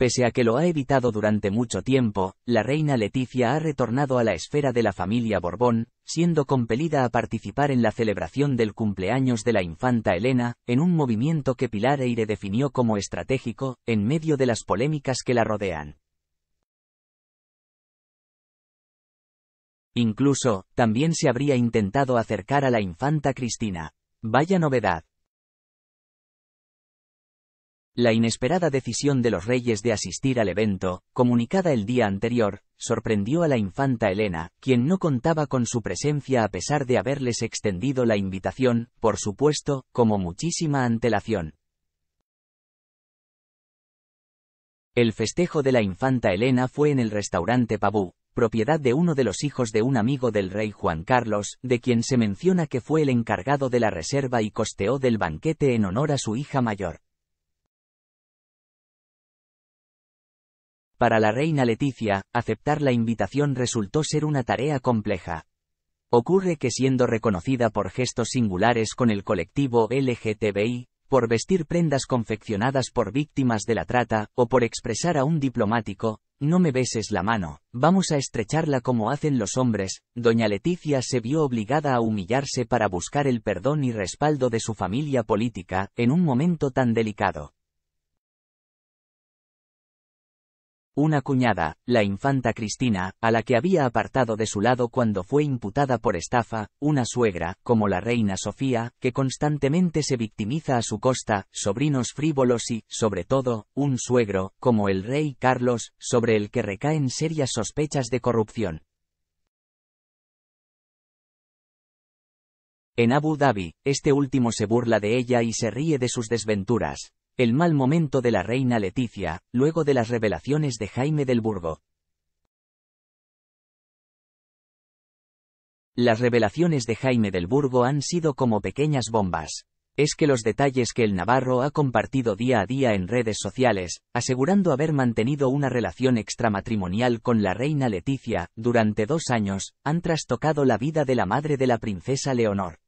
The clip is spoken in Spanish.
Pese a que lo ha evitado durante mucho tiempo, la reina Leticia ha retornado a la esfera de la familia Borbón, siendo compelida a participar en la celebración del cumpleaños de la infanta Elena, en un movimiento que Pilar Eire definió como estratégico, en medio de las polémicas que la rodean. Incluso, también se habría intentado acercar a la infanta Cristina. Vaya novedad. La inesperada decisión de los reyes de asistir al evento, comunicada el día anterior, sorprendió a la infanta Elena, quien no contaba con su presencia a pesar de haberles extendido la invitación, por supuesto, como muchísima antelación. El festejo de la infanta Elena fue en el restaurante Pabú, propiedad de uno de los hijos de un amigo del rey Juan Carlos, de quien se menciona que fue el encargado de la reserva y costeó del banquete en honor a su hija mayor. Para la reina Leticia, aceptar la invitación resultó ser una tarea compleja. Ocurre que siendo reconocida por gestos singulares con el colectivo LGTBI, por vestir prendas confeccionadas por víctimas de la trata, o por expresar a un diplomático, no me beses la mano, vamos a estrecharla como hacen los hombres, doña Leticia se vio obligada a humillarse para buscar el perdón y respaldo de su familia política, en un momento tan delicado. una cuñada, la infanta Cristina, a la que había apartado de su lado cuando fue imputada por estafa, una suegra, como la reina Sofía, que constantemente se victimiza a su costa, sobrinos frívolos y, sobre todo, un suegro, como el rey Carlos, sobre el que recaen serias sospechas de corrupción. En Abu Dhabi, este último se burla de ella y se ríe de sus desventuras. El mal momento de la reina Leticia, luego de las revelaciones de Jaime del Burgo. Las revelaciones de Jaime del Burgo han sido como pequeñas bombas. Es que los detalles que el Navarro ha compartido día a día en redes sociales, asegurando haber mantenido una relación extramatrimonial con la reina Leticia, durante dos años, han trastocado la vida de la madre de la princesa Leonor.